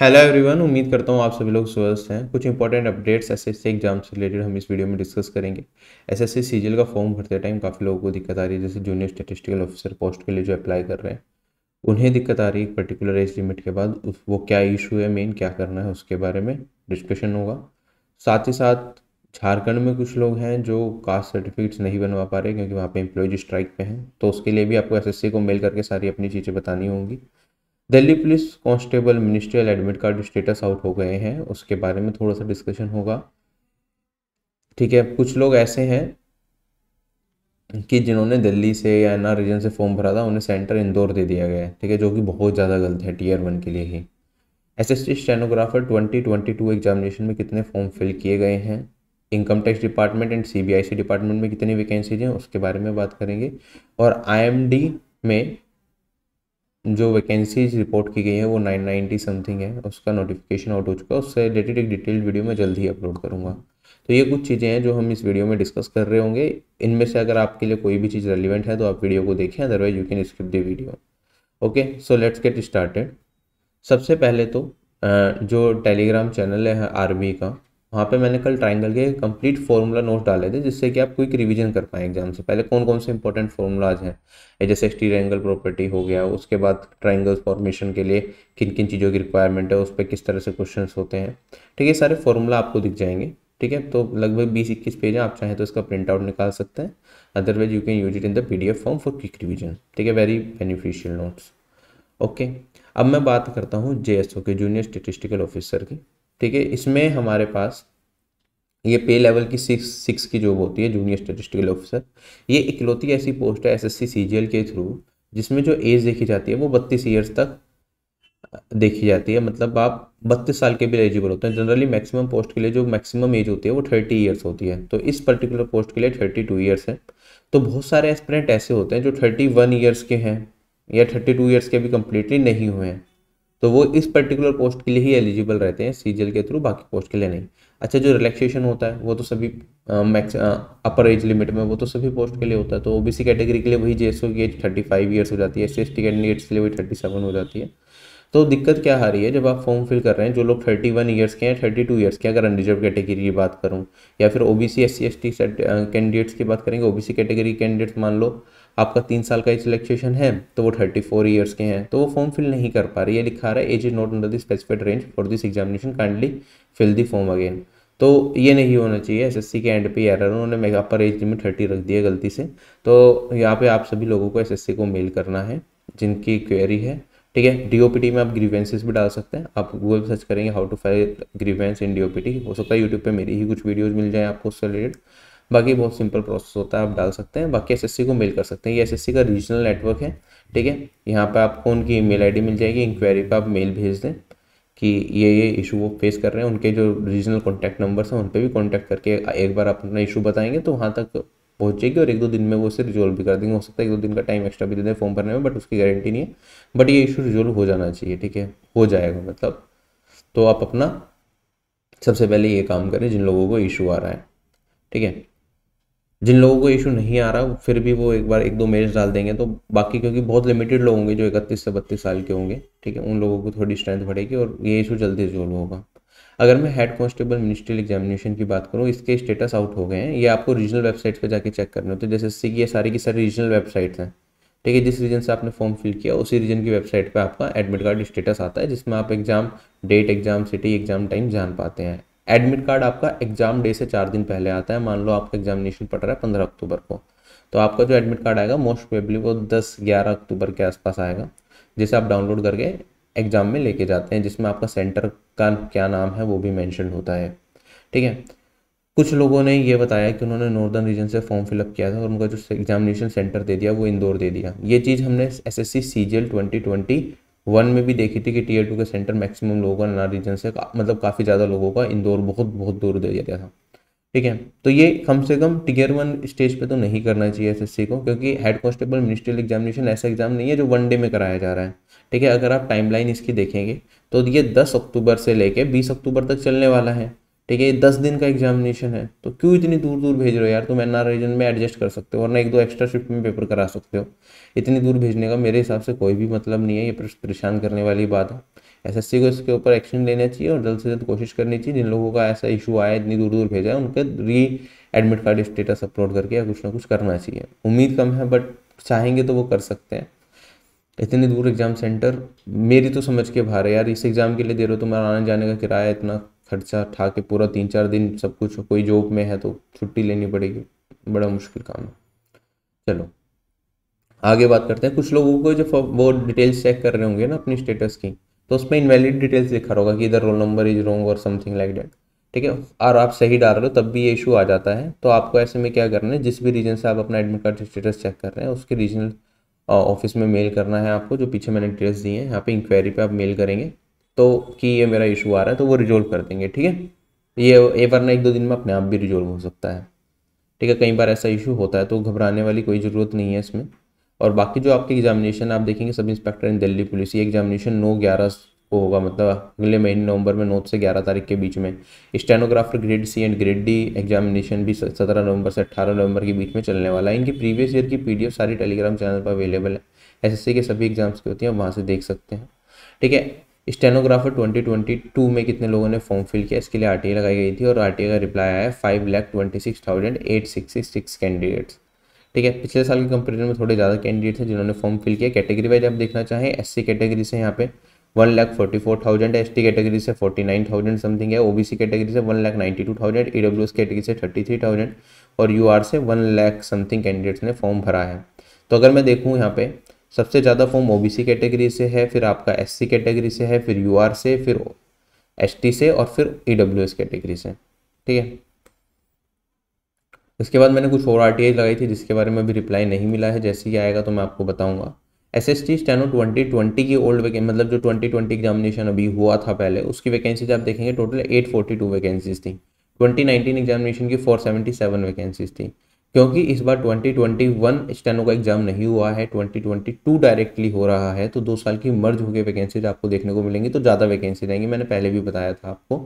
hello everyone उम्मीद करता हूँ आप सभी लोग स्वस्थ हैं कुछ important updates S S exam से रिलेटेड हम इस वीडियो में डिस्कस करेंगे एस एस सी का फॉर्म भरते टाइम काफ़ी लोगों को दिक्कत आ रही है जैसे जूनियर स्टेटिस्टिकल ऑफिसर पोस्ट के लिए जो अप्लाई कर रहे हैं उन्हें दिक्कत आ रही है पर्टिकुलर एज लिमिट के बाद उस वो क्या इशू है मेन क्या करना है उसके बारे में डिस्कशन होगा साथ ही साथ झारखंड में कुछ लोग हैं जो कास्ट सर्टिफिकेट्स नहीं बनवा पा रहे क्योंकि वहाँ पर इम्प्लॉयज स्ट्राइक पर हैं तो उसके लिए भी आपको एस को मेल करके सारी अपनी चीज़ें बतानी होंगी Delhi police constable ministerial admit card status out हो गए हैं उसके बारे में थोड़ा सा डिस्कशन होगा ठीक है कुछ लोग ऐसे हैं कि जिन्होंने दिल्ली से या एन रीजन से फॉर्म भरा था उन्हें सेंटर इंदौर दे दिया गया है ठीक है जो कि बहुत ज़्यादा गलत है टीयर वन के लिए ही S S C stenographer twenty twenty two examination में कितने फॉर्म फिल किए गए हैं income tax department and C B I C department में कितनी वैकेंसीज हैं उसके बारे में बात करेंगे और आई एम डी में जो वैकेंसीज रिपोर्ट की गई है वो नाइन नाइनटी समथिंग है उसका नोटिफिकेशन आउट हो चुका है उससे रिलेटेड एक डिटेल्ड वीडियो मैं जल्द ही अपलोड करूँगा तो ये कुछ चीज़ें हैं जो हम इस वीडियो में डिस्कस कर रहे होंगे इनमें से अगर आपके लिए कोई भी चीज़ रेलिवेंट है तो आप वीडियो को देखें otherwise you can skip the video okay so let's get started सबसे पहले तो जो टेलीग्राम चैनल है आर्मी का वहाँ पे मैंने कल ट्राइंगल के कंप्लीट फॉर्मूला नोट डाले थे जिससे कि आप क्विक रिवीजन कर पाएँ एग्जाम से पहले कौन कौन से इंपॉर्टेंट फॉर्मूलाज हैं जैसे एक्सटीरियर एंगल प्रॉपर्टी हो गया उसके बाद ट्राइंगल फॉर्मेशन के लिए किन किन चीज़ों की रिक्वायरमेंट है उस पर किस तरह से क्वेश्चन होते हैं ठीक है सारे फॉर्मूला आपको दिख जाएंगे ठीक है तो लगभग बीस इक्कीस पेज है आप चाहें तो इसका प्रिंट आउट निकाल सकते हैं otherwise you can use it in the P D F form for quick revision ठीक है वेरी बेनिफिशियल नोट्स ओके अब मैं बात करता हूँ जे एस ओ के जूनियर स्टेटिस्टिकल ऑफिसर की ठीक है इसमें हमारे पास ये पे लेवल की सिक्स सिक्स की जॉब होती है जूनियर स्टेटिस्टिकल ऑफिसर ये इकलौती ऐसी पोस्ट है एसएससी सीजीएल के थ्रू जिसमें जो एज देखी जाती है वो बत्तीस ईयर्स तक देखी जाती है मतलब आप बत्तीस साल के भी एलिजिबल होते हैं जनरली मैक्सिमम पोस्ट के लिए जो मैक्सिमम एज होती है वो थर्टी ईयर्स होती है तो इस पर्टिकुलर पोस्ट के लिए थर्टी टू ईयर्स है तो बहुत सारे एस्परेंट ऐसे होते हैं जो थर्टी वन ईयर्स के हैं या थर्टी टू ईयर्स के भी कम्प्लीटली नहीं हुए हैं तो वो इस पर्टिकुलर पोस्ट के लिए ही एलिजिबल रहते हैं सी के थ्रू बाकी पोस्ट के लिए नहीं अच्छा जो रिलैक्सेशन होता है वो तो सभी मैक्स अपर एज लिमिट में वो तो सभी पोस्ट के लिए होता है तो ओबीसी कैटेगरी के लिए वही जे की एज थर्टी फाइव ईयर्स हो जाती है एस टी कैंडिडेट्स के लिए वही थर्टी सेवन हो जाती है तो दिक्कत क्या आ रही है जब आप फॉर्म फिल कर रहे हैं जो लोग थर्टी वन ईयर्स के हैं थर्टी टू ईयर्स के अगर अनरिजर्व कैटेगरी की बात करूँ या फिर O B C S C S T candidates की बात करेंगे O B C category candidates मान लो आपका तीन साल का एज रिलैक्सेशन है तो वो थर्टी फोर ईयर्स के हैं तो वो फॉर्म फिल नहीं कर पा रही है लिखा रहा है age is not under the specified range for this examination kindly fill the form again तो ये नहीं होना चाहिए एसएससी के एंड पे एरर उन्होंने मेगा अपर एज लिमिट थर्टी रख दिया गलती से तो यहाँ पे आप सभी लोगों को एसएससी को मेल करना है जिनकी क्वेरी है ठीक है डीओपीटी में आप ग्रीवेंसेस भी डाल सकते हैं आप गूगल सर्च करेंगे how to file grievance in DOPT हो सकता है यूट्यूब पे मेरी ही कुछ वीडियोज मिल जाए आपको उससे रिलेटेड बाकी बहुत सिंपल प्रोसेस होता है आप डाल सकते हैं बाकी एसएससी को मेल कर सकते हैं ये एसएससी का रीजनल नेटवर्क है ठीक है यहाँ पर आपको उनकी ईमेल आईडी मिल जाएगी इंक्वायरी पर आप मेल भेज दें कि ये ये इशू वो फेस कर रहे हैं उनके जो रीजनल कॉन्टैक्ट नंबर्स हैं उन पर भी कॉन्टैक्ट करके एक बार आप अपना इशू बताएंगे तो वहाँ तक पहुँच जाएगी और एक दो दिन में वो इसे रिजोल्व भी कर देंगे हो सकता है एक दो दिन का टाइम एक्स्ट्रा भी दे दें फॉर्म भरने में बट उसकी गारंटी नहीं है बट ये इशू रिजोल्व हो जाना चाहिए ठीक है हो जाएगा मतलब तो आप अपना सबसे पहले ये काम करें जिन लोगों को इशू आ रहा है ठीक है जिन लोगों को इशू नहीं आ रहा फिर भी वो एक बार एक दो मेल्स डाल देंगे तो बाकी क्योंकि बहुत लिमिटेड लोग होंगे जो इकतीस से बत्तीस साल के होंगे ठीक है उन लोगों को थोड़ी स्ट्रेंथ बढ़ेगी और ये इशू जल्दी रिजोल्व होगा अगर मैं हेड कांस्टेबल मिनिस्ट्रियल एग्जामिनेशन की बात करूँ इसके स्टेटस आउट हो गए हैं ये आपको रीजनल वेबसाइट पर जाके चेक करने होते हैं जैसे सी ये सारी की सारी रीजनल वेबसाइट्स हैं ठीक है जिस रीजन से आपने फॉर्म फिल किया उसी रीजन की वेबसाइट पर आपका एडमिट कार्ड स्टेटस आता है जिसमें आप exam date exam city exam time जान पाते हैं एडमिट कार्ड आपका एग्जाम डे से चार दिन पहले आता है मान लो आपका एग्जामिनेशन पड़ रहा है पंद्रह अक्टूबर को तो आपका जो एडमिट कार्ड आएगा मोस्ट प्रोबेबली वो दस ग्यारह अक्टूबर के आसपास आएगा जिसे आप डाउनलोड करके एग्जाम में लेके जाते हैं जिसमें आपका सेंटर का क्या नाम है वो भी मैंशन होता है ठीक है कुछ लोगों ने ये बताया कि उन्होंने नॉर्दर्न रीजन से फॉर्म फिलअप किया था और उनका जो एग्जामिनेशन सेंटर दे दिया वो इंदौर दे दिया ये चीज़ हमने S S C C G L twenty twenty one में भी देखी थी कि टीयर टू के सेंटर मैक्सिमम लोगों का अनार रीजन से का, मतलब काफ़ी ज़्यादा लोगों का इंदौर बहुत बहुत दूर दे दिया था ठीक है तो ये कम से कम टीयर वन स्टेज पे तो नहीं करना चाहिए एसएससी को क्योंकि हेड कॉन्स्टेबल मिनिस्ट्रियल एग्जामिनेशन ऐसा एग्जाम नहीं है जो वन डे में कराया जा रहा है ठीक है अगर आप टाइमलाइन इसकी देखेंगे तो ये दस अक्टूबर से लेके बीस अक्टूबर तक चलने वाला है ठीक है दस दिन का एग्जामिनेशन है तो क्यों इतनी दूर दूर भेज रहे हो यार तुम एन आर रीजन में एडजस्ट कर सकते हो वरना एक दो एक्स्ट्रा शिफ्ट में पेपर करा सकते हो इतनी दूर भेजने का मेरे हिसाब से कोई भी मतलब नहीं है ये परेशान करने वाली बात है एसएससी को इसके ऊपर एक्शन लेना चाहिए और जल्द से जल्द कोशिश करनी चाहिए जिन लोगों का ऐसा इशू आया इतनी दूर दूर भेजा है उनके री एडमिट कार्ड स्टेटस अपलोड करके या कुछ ना कुछ करना चाहिए उम्मीद कम है बट चाहेंगे तो वो कर सकते हैं इतनी दूर एग्ज़ाम सेंटर मेरी तो समझ के बाहर है यार इस एग्ज़ाम के लिए दे रहे हो तुम्हारा तो आने जाने का किराया इतना खर्चा उठा के पूरा तीन चार दिन सब कुछ कोई जॉब में है तो छुट्टी लेनी पड़ेगी बड़ा मुश्किल काम है चलो आगे बात करते हैं कुछ लोगों को जब वो डिटेल्स चेक कर रहे होंगे ना अपनी स्टेटस की तो उसमें इनवैलिड डिटेल्स लिखा होगा कि इधर रोल नंबर इज रॉन्ग और समथिंग लाइक डैट ठीक है और आप सही डाल रहे हो तब भी ये इशू आ जाता है तो आपको ऐसे में क्या करना है जिस भी रीजन से आप अपना एडमिट कार्ड स्टेटस चेक कर रहे हैं उसके रीजनल ऑफिस में मेल करना है आपको जो पीछे मैंने डिटेल्स दिए हैं यहाँ पे इंक्वायरी पे आप मेल करेंगे तो कि ये मेरा इशू आ रहा है तो वो रिजोल्व कर देंगे ठीक है ये ए वरना एक दो दिन में अपने आप भी रिजोल्व हो सकता है ठीक है कई बार ऐसा इशू होता है तो घबराने वाली कोई ज़रूरत नहीं है इसमें और बाकी जो आपके एग्जामिनेशन आप देखेंगे सब इंस्पेक्टर इन दिल्ली पुलिस ये एग्जामिनेशन नौ ग्यारह को होगा मतलब अगले महीने नवंबर में नौ से ग्यारह तारीख के बीच में stenographer grade C and grade D examination भी सत्रह नवंबर से अट्ठारह नवंबर के बीच में चलने वाला है इनकी प्रीवियस ईयर की पी सारी टेलीग्राम चैनल पर अवेलेबल है एस के सभी एग्जाम्स की होती हैं वहाँ से देख सकते हैं ठीक है स्टेनोग्राफर 2022 में कितने लोगों ने फॉर्म फिल किया इसके लिए आर लगाई गई थी और आर का रिप्लाई आया है five lakh twenty six thousand eight sixty six candidates ठीक है पिछले साल के कंपेरिजन में थोड़े ज़्यादा कैंडिडेट्स हैं जिन्होंने फॉर्म फिल किया कैटेगरी वाइज आप देखना चाहें एस कैटेगरी से यहाँ पे one lakh forty four thousand S category से फोर्टी नाइन थाउजेंड समथिंग है ओबीसी कैटेगरी से one lakh ninety two thousand E W S category से थर्टी थ्री थाउजेंड और यू आर से वन लाख समथिंग कैंडिडेट्स ने फॉर्म भरा है तो अगर मैं देखूँ यहाँ पे सबसे ज़्यादा फॉर्म ओबीसी कैटेगरी से है फिर आपका एससी कैटेगरी से है फिर यूआर से फिर एसटी से और फिर ईडब्ल्यूएस e कैटेगरी से ठीक है इसके बाद मैंने कुछ और आर लगाई थी जिसके बारे में अभी रिप्लाई नहीं मिला है जैसे ही आएगा तो मैं आपको बताऊंगा S S T steno twenty twenty की ओल्ड वैकेंसी मतलब जो ट्वेंटी ट्वेंटी एग्जामिनेशन अभी हुआ था पहले उसकी वैकेंसीज आप देखेंगे total eight forty two vacancies थी ट्वेंटी नाइनटीन एग्जामिनेशन की फोर सेवेंटी सेवन वैकेंसीज थी क्योंकि इस बार 2021 स्टेनो का एग्जाम नहीं हुआ है 2022 डायरेक्टली हो रहा है तो दो साल की मर्ज होकर वैकेंसीज आपको देखने को मिलेंगी तो ज़्यादा वैकेंसी रहेंगी मैंने पहले भी बताया था आपको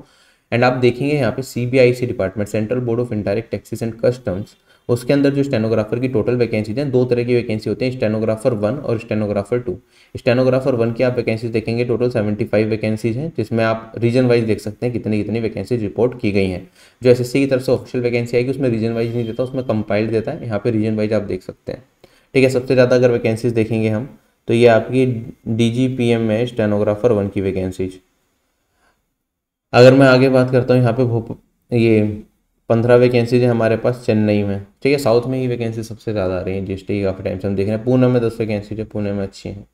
एंड आप देखेंगे यहाँ पे C B I C department central board of indirect taxes and customs उसके अंदर जो स्टेनोग्राफर की टोटल वैकेंसी हैं दो तरह की वैकेंसी होती है स्टेनोग्राफर वन और स्टेनोग्राफर टू स्टेनोग्राफर वन की आप वैकेंसीज देखेंगे टोटल सेवेंटी फाइव वैकेंसीज हैं जिसमें आप रीजन वाइज देख सकते हैं कितनी कितनी वैकेंसीज रिपोर्ट की गई हैं जो एस की तरफ से ऑफिशियल वैकेंसी आएगी उसमें रीजन वाइज नहीं देता उसमें कंपाइल्ड देता है यहाँ पर रीजन वाइज आप देख सकते हैं ठीक है सबसे ज़्यादा अगर वैकेंसीज देखेंगे हम तो ये आपकी डी जी पी एम में स्टेनोग्राफर वन की वैकेंसीज अगर मैं आगे बात करता हूँ यहाँ पे ये पंद्रह वैकेंसीज है हमारे पास चेन्नई में ठीक है साउथ में ही वैकेंसी सबसे ज़्यादा आ रही है जिस टी काफ़ी टाइम से हम देख रहे हैं पुणे में दस वैकेंसीज है पुणे में अच्छी हैं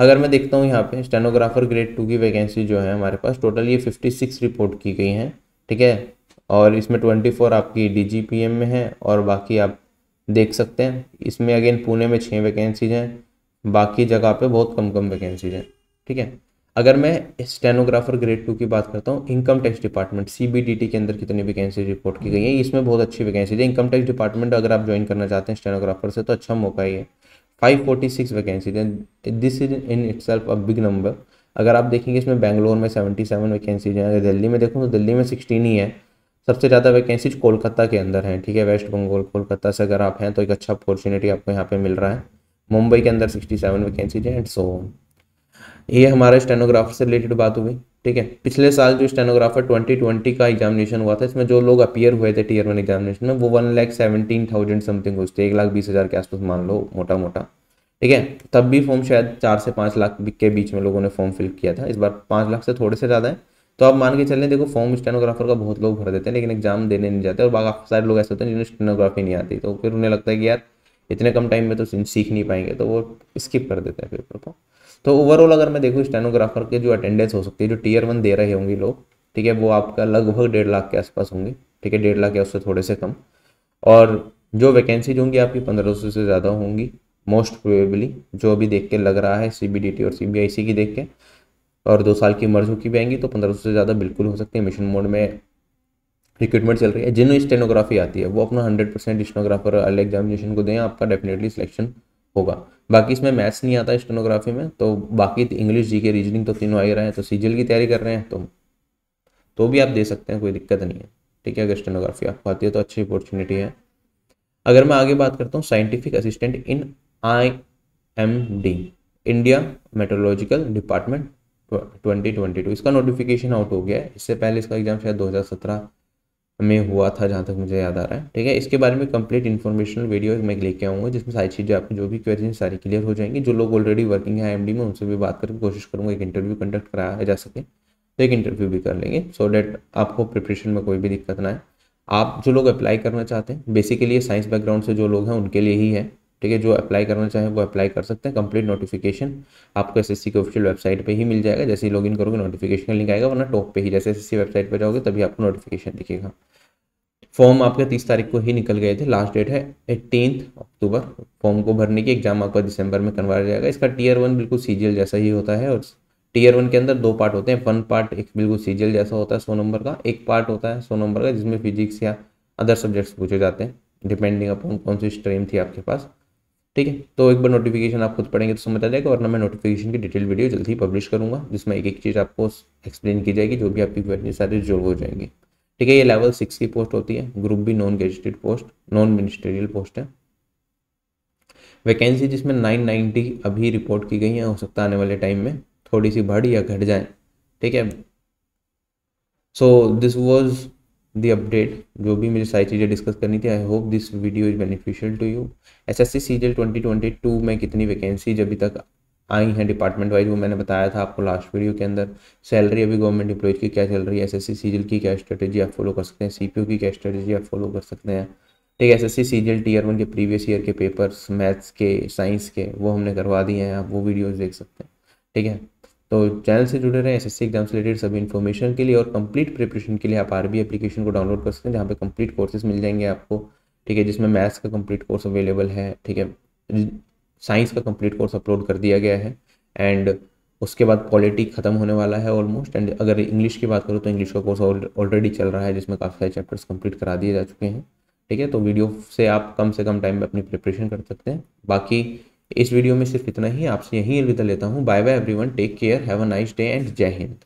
अगर मैं देखता हूँ यहाँ पे स्टेनोग्राफर ग्रेड टू की वैकेंसी जो है हमारे पास टोटल ये फिफ्टी सिक्स रिपोर्ट की गई हैं ठीक है और इसमें ट्वेंटी फोर आपकी डी में है और बाकी आप देख सकते हैं इसमें अगेन पुणे में छः वैकेंसीज हैं बाकी जगह पर बहुत कम कम वैकेंसीज हैं ठीक है अगर मैं स्टेनोग्राफर ग्रेड टू की बात करता हूँ इनकम टैक्स डिपार्टमेंट सीबीडीटी के अंदर कितनी वैकेंसी रिपोर्ट की गई है इसमें बहुत अच्छी वैकेंसी है इनकम टैक्स डिपार्टमेंट अगर आप ज्वाइन करना चाहते हैं स्टेनोग्राफर से तो अच्छा मौका ही है five forty six vacancy this is in itself a big number अगर आप देखेंगे इसमें बैंगलोर में सेवेंटी सेवन वैकेंसीज हैं अगर दिल्ली में देखूँ तो दिल्ली में सिक्सटीन ही है सबसे ज़्यादा वैकेंसीज कोलकाता के अंदर हैं ठीक है वेस्ट बंगाल कोलकाता से अगर आप हैं तो एक अच्छा अपॉर्चुनिटी आपको यहाँ पे मिल रहा है मुंबई के अंदर सिक्सटी सेवन वैकेंसीज हैं एंड सो ये हमारा स्टेनोग्राफर से रिलेटेड बात हुई ठीक है पिछले साल जो स्टेनोग्राफर 2020 का एग्जामिनेशन हुआ था इसमें जो लोग अपियर हुए थे टीयर वन एग्जामिनेशन में वो one lakh seventeen thousand something कुछ थे एक लाख बीस हज़ार के आसपास मान लो मोटा मोटा ठीक है तब भी फॉर्म शायद चार से पाँच लाख के बीच में लोगों ने फॉर्म फिल किया था इस बार पाँच लाख से थोड़े से ज़्यादा है तो आप मान के चलें देखो फॉर्म स्टेनोग्राफर का बहुत लोग भर देते हैं लेकिन एग्जाम देने नहीं जाते और बाकी सारे लोग ऐसे होते हैं जिन्हें स्टेनोग्राफी नहीं आती तो फिर उन्हें लगता है कि यार इतने कम टाइम में तो सीख नहीं पाएंगे तो वो स्किप कर देते हैं पेपर को तो ओवरऑल अगर मैं देखूँ स्टेनोग्राफर के जो अटेंडेंस हो सकती है जो टीयर वन दे रहे होंगे लोग ठीक है वो आपका लगभग डेढ़ लाख के आसपास होंगे ठीक है डेढ़ लाख या उससे थोड़े से कम और जो वैकेंसीज होंगी आपकी पंद्रह सौ से ज़्यादा होंगी मोस्ट प्रोबेबली जो अभी देख के लग रहा है सी और सी की देख के और दो साल की मर्जों की भी आएंगी तो पंद्रह सौ से ज़्यादा बिल्कुल हो सकती है मिशन मोड में रिक्रूटमेंट चल रही है जिन्होंने स्टेनोग्राफी आती है वो अपना हंड्रेड परसेंट स्टेनोग्राफर एग्जामिनेशन को दें आपका डेफिनेटली सिलेक्शन होगा बाकी इसमें मैथ्स नहीं आता स्टेनोग्राफी में तो बाकी इंग्लिश जी के रीजनिंग तो तीनों आ ही रहे हैं तो सीजल की तैयारी कर रहे हैं तो तो भी आप दे सकते हैं कोई दिक्कत नहीं है ठीक है अगर स्टेनोग्राफी आपको आती है तो अच्छी अपॉर्चुनिटी है अगर मैं आगे बात करता हूँ scientific assistant in I M D India meteorological department 2022 इसका नोटिफिकेशन आउट हो गया है इससे पहले इसका एग्जाम शायद 2017 में हुआ था जहाँ तक मुझे याद आ रहा है ठीक है इसके बारे में कंप्लीट इन्फॉर्मेशनल वीडियो मैं लेके आऊँगा जिसमें सारी चीज़ें आपकी जो भी क्वेरीज सारी क्लियर हो जाएंगी जो लोग ऑलरेडी वर्किंग है एम में उनसे भी बात करके कोशिश करूँगा एक इंटरव्यू कंडक्ट कराया जा सके तो एक इंटरव्यू भी कर लेंगे सो डैट आपको प्रिपरेशन में कोई भी दिक्कत ना आए आप जो लोग अप्लाई करना चाहते हैं बेसिकली साइंस बैकग्राउंड से जो लोग हैं उनके लिए ही है ठीक है जो अप्लाई करना चाहें वो अप्लाई कर सकते हैं कंप्लीट नोटिफिकेशन आपको एस की ऑफिशियल वेबसाइट पे ही मिल जाएगा जैसे ही लॉगिन करोगे नोटिफिकेशन का लिंक आएगा वरना टॉप पे ही जैसे एस वेबसाइट पे जाओगे तभी आपको नोटिफिकेशन दिखेगा फॉर्म आपके तीस तारीख को ही निकल गए थे लास्ट डेट है एट्टीन अक्टूबर फॉर्म को भरने की एग्जाम आपका दिसंबर में करवाया जाएगा इसका टीयर वन बिल्कुल सी जैसा ही होता है और टीयर वन के अंदर दो पार्ट होते हैं वन पार्ट एक बिल्कुल सी जैसा होता है सौ नंबर का एक पार्ट होता है सौ नंबर का जिसमें फिजिक्स या अदर सब्जेक्ट्स पूछे जाते हैं डिपेंडिंग अपॉन कौन सी स्ट्रीम थी आपके पास ठीक है तो एक बार नोटिफिकेशन आप खुद पढ़ेंगे तो समझ आ जाएगा वरना मैं नोटिफिकेशन की डिटेल वीडियो जल्दी पब्लिश करूंगा जिसमें एक एक चीज़ आपको एक्सप्लेन की जाएगी जो भी आपकी क्वेश्चन सारे जोड़ हो जाएंगे ठीक है ये लेवल सिक्स की पोस्ट होती है ग्रुप भी non gazetted post non ministerial post है वैकेंसी जिसमें नाइन अभी रिपोर्ट की गई है हो सकता आने वाले टाइम में थोड़ी सी बढ़ या घट जाए ठीक है so this was the update जो भी मुझे सारी चीज़ें डिस्कस करनी थी I hope this video is beneficial to you S S C C G L twenty twenty two में कितनी वैकेंसीज अभी तक आई हैं डिपार्टमेंट वाइज वो मैंने बताया था आपको लास्ट वीडियो के अंदर सैलरी अभी गवर्नमेंट एम्प्लॉयज़ की क्या चल रही है S S C C G L की क्या स्ट्रेटेजी आप फॉलो कर सकते हैं सी पी ओ की क्या स्ट्रेटेजी आप फॉलो कर सकते हैं ठीक है S S C C G L R one के प्रीवियस ईयर के पेपर्स मैथ्स के साइंस के वो हमने करवा दिए हैं आप वो वीडियोज़ देख सकते हैं ठीक है तो चैनल से जुड़े रहें एसएससी एग्जाम से रिलेटेड सभी इन्फॉर्मेशन के लिए और कंप्लीट प्रिपरेशन के लिए आप आरबी एप्लीकेशन को डाउनलोड कर सकते हैं जहाँ पे कंप्लीट कोर्सेज मिल जाएंगे आपको ठीक है जिसमें मैथ्स का कंप्लीट कोर्स अवेलेबल है ठीक है साइंस का कंप्लीट कोर्स अपलोड कर दिया गया है एंड उसके बाद पॉलिटी ख़त्म होने वाला है ऑलमोस्ट एंड अगर इंग्लिश की बात करूँ तो इंग्लिश का कोर्स ऑलरेडी चल रहा है जिसमें काफ़ी सारे चैप्टर्स कंप्लीट करा दिए जा चुके हैं ठीक है तो वीडियो से आप कम से कम टाइम में अपनी प्रिपरेशन कर सकते हैं बाकी इस वीडियो में सिर्फ इतना ही आपसे यहीं अलविदा लेता हूँ bye bye everyone take care have a nice day and जय हिंद